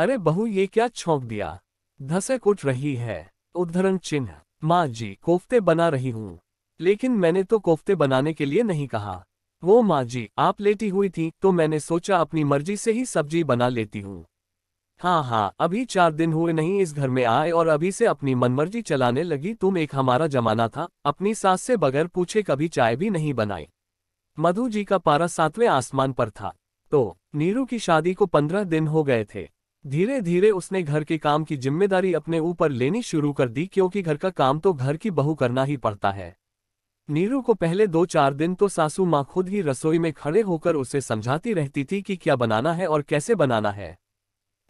अरे बहू ये क्या छोंक दिया धसक उठ रही है उद्धरण चिन्ह माँ जी कोफ्ते बना रही हूँ लेकिन मैंने तो कोफ्ते बनाने के लिए नहीं कहा वो माँ जी आप लेटी हुई थी तो मैंने सोचा अपनी मर्जी से ही सब्जी बना लेती हूँ हाँ हाँ अभी चार दिन हुए नहीं इस घर में आए और अभी से अपनी मनमर्जी चलाने लगी तुम एक हमारा जमाना था अपनी सास से बगैर पूछे कभी चाय भी नहीं बनाई मधु जी का पारा सातवें आसमान पर था तो नीरू की शादी को पंद्रह दिन हो गए थे धीरे धीरे उसने घर के काम की जिम्मेदारी अपने ऊपर लेनी शुरू कर दी क्योंकि घर का काम तो घर की बहू करना ही पड़ता है नीरू को पहले दो चार दिन तो सासू माँ खुद ही रसोई में खड़े होकर उसे समझाती रहती थी कि क्या बनाना है और कैसे बनाना है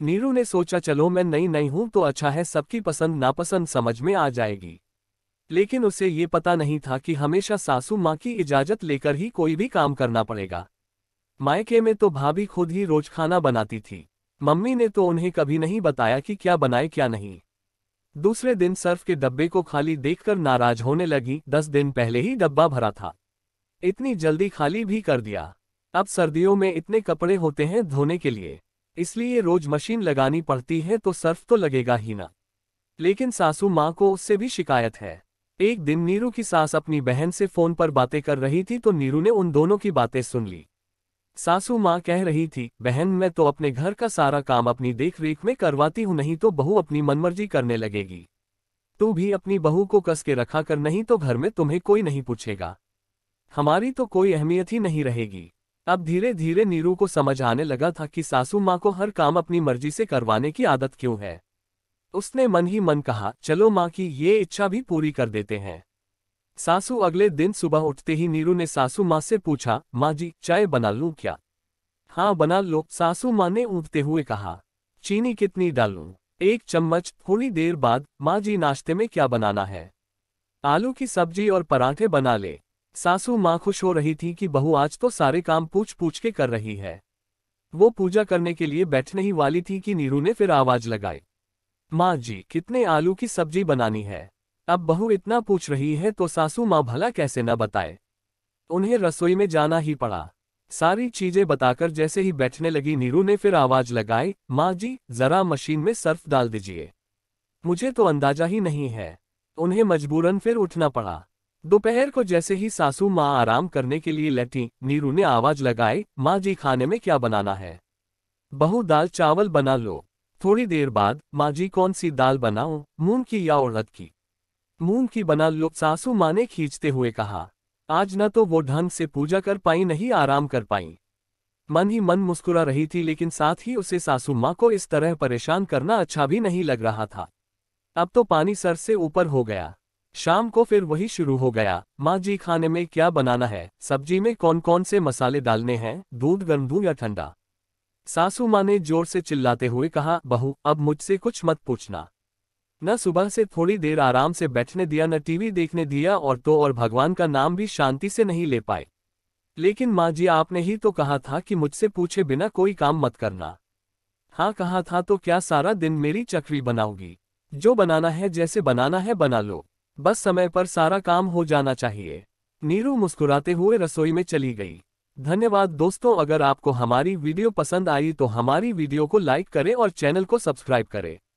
नीरू ने सोचा चलो मैं नई नई हूं तो अच्छा है सबकी पसंद नापसंद समझ में आ जाएगी लेकिन उसे ये पता नहीं था कि हमेशा सासू माँ की इजाजत लेकर ही कोई भी काम करना पड़ेगा मायके में तो भाभी खुद ही रोज खाना बनाती थी मम्मी ने तो उन्हें कभी नहीं बताया कि क्या बनाए क्या नहीं दूसरे दिन सर्फ के डब्बे को खाली देखकर नाराज होने लगी दस दिन पहले ही डब्बा भरा था इतनी जल्दी खाली भी कर दिया अब सर्दियों में इतने कपड़े होते हैं धोने के लिए इसलिए रोज मशीन लगानी पड़ती है तो सर्फ तो लगेगा ही ना लेकिन सासू माँ को उससे भी शिकायत है एक दिन नीरू की सास अपनी बहन से फोन पर बातें कर रही थी तो नीरू ने उन दोनों की बातें सुन ली सासू माँ कह रही थी बहन मैं तो अपने घर का सारा काम अपनी देखरेख में करवाती हूँ नहीं तो बहू अपनी मनमर्जी करने लगेगी तू भी अपनी बहू को कस के रखा कर नहीं तो घर में तुम्हें कोई नहीं पूछेगा हमारी तो कोई अहमियत ही नहीं रहेगी अब धीरे धीरे नीरू को समझ आने लगा था कि सासू माँ को हर काम अपनी मर्जी से करवाने की आदत क्यों है उसने मन ही मन कहा चलो माँ की ये इच्छा भी पूरी कर देते हैं सासू अगले दिन सुबह उठते ही नीरू ने सासू माँ से पूछा माँ जी चाय बना लूँ क्या हाँ बना लो सासू माँ ने उठते हुए कहा चीनी कितनी डालू एक चम्मच थोड़ी देर बाद माँ जी नाश्ते में क्या बनाना है आलू की सब्जी और पराठे बना ले सासू माँ खुश हो रही थी कि बहू आज तो सारे काम पूछ पूछ के कर रही है वो पूजा करने के लिए बैठने ही वाली थी कि नीरू ने फिर आवाज लगाई माँ जी कितने आलू की सब्जी बनानी है अब बहू इतना पूछ रही है तो सासू माँ भला कैसे न बताए उन्हें रसोई में जाना ही पड़ा सारी चीजें बताकर जैसे ही बैठने लगी नीरू ने फिर आवाज लगाई माँ जी जरा मशीन में सर्फ डाल दीजिए मुझे तो अंदाजा ही नहीं है उन्हें मजबूरन फिर उठना पड़ा दोपहर को जैसे ही सासू माँ आराम करने के लिए लेटी नीरू ने आवाज लगाई माँ जी खाने में क्या बनाना है बहू दाल चावल बना लो थोड़ी देर बाद माँ जी कौन सी दाल बनाऊं मूंग की या उड़द की मूंग की बना लो सासू माँ ने खींचते हुए कहा आज न तो वो ढंग से पूजा कर पाई नहीं आराम कर पाई मन ही मन मुस्कुरा रही थी लेकिन साथ ही उसे सासू माँ को इस तरह परेशान करना अच्छा भी नहीं लग रहा था अब तो पानी सर से ऊपर हो गया शाम को फिर वही शुरू हो गया माँ जी खाने में क्या बनाना है सब्जी में कौन कौन से मसाले डालने हैं दूध गर्म दूं या ठंडा सासू माँ ने जोर से चिल्लाते हुए कहा बहू अब मुझसे कुछ मत पूछना न सुबह से थोड़ी देर आराम से बैठने दिया न टीवी देखने दिया और तो और भगवान का नाम भी शांति से नहीं ले पाए लेकिन माँ जी आपने ही तो कहा था कि मुझसे पूछे बिना कोई काम मत करना हाँ कहा था तो क्या सारा दिन मेरी चक्री बनाओगी जो बनाना है जैसे बनाना है बना लो बस समय पर सारा काम हो जाना चाहिए नीरू मुस्कुराते हुए रसोई में चली गई धन्यवाद दोस्तों अगर आपको हमारी वीडियो पसंद आई तो हमारी वीडियो को लाइक करें और चैनल को सब्सक्राइब करें